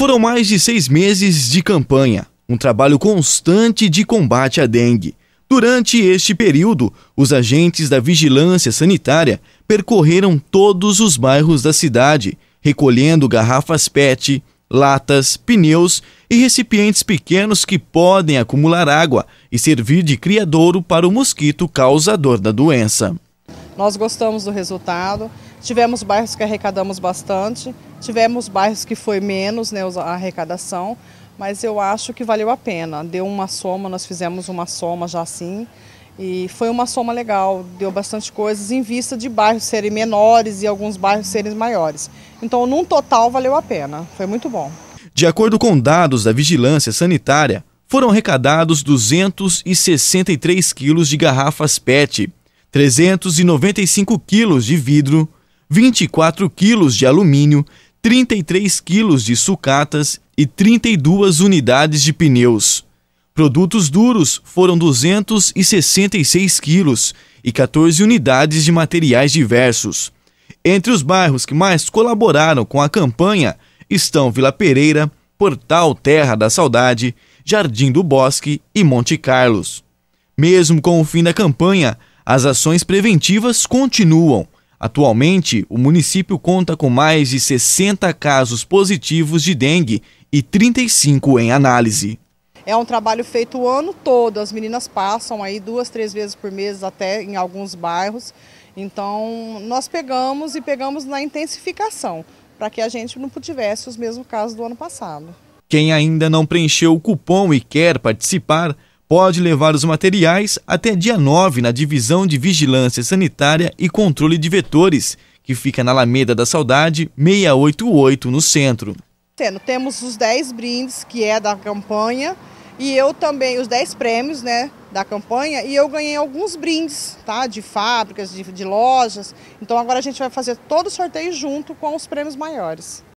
Foram mais de seis meses de campanha, um trabalho constante de combate à dengue. Durante este período, os agentes da vigilância sanitária percorreram todos os bairros da cidade, recolhendo garrafas PET, latas, pneus e recipientes pequenos que podem acumular água e servir de criadouro para o mosquito causador da doença. Nós gostamos do resultado. Tivemos bairros que arrecadamos bastante, tivemos bairros que foi menos né, a arrecadação, mas eu acho que valeu a pena. Deu uma soma, nós fizemos uma soma já assim, e foi uma soma legal, deu bastante coisas em vista de bairros serem menores e alguns bairros serem maiores. Então, num total, valeu a pena, foi muito bom. De acordo com dados da Vigilância Sanitária, foram arrecadados 263 quilos de garrafas PET 395 quilos de vidro, 24 quilos de alumínio, 33 quilos de sucatas e 32 unidades de pneus. Produtos duros foram 266 quilos e 14 unidades de materiais diversos. Entre os bairros que mais colaboraram com a campanha estão Vila Pereira, Portal Terra da Saudade, Jardim do Bosque e Monte Carlos. Mesmo com o fim da campanha, as ações preventivas continuam. Atualmente, o município conta com mais de 60 casos positivos de dengue e 35 em análise. É um trabalho feito o ano todo, as meninas passam aí duas, três vezes por mês, até em alguns bairros. Então, nós pegamos e pegamos na intensificação, para que a gente não tivesse os mesmos casos do ano passado. Quem ainda não preencheu o cupom e quer participar, pode levar os materiais até dia 9 na Divisão de Vigilância Sanitária e Controle de Vetores, que fica na Alameda da Saudade, 688, no centro. Temos os 10 brindes, que é da campanha, e eu também, os 10 prêmios né, da campanha, e eu ganhei alguns brindes, tá? De fábricas, de, de lojas. Então agora a gente vai fazer todo o sorteio junto com os prêmios maiores.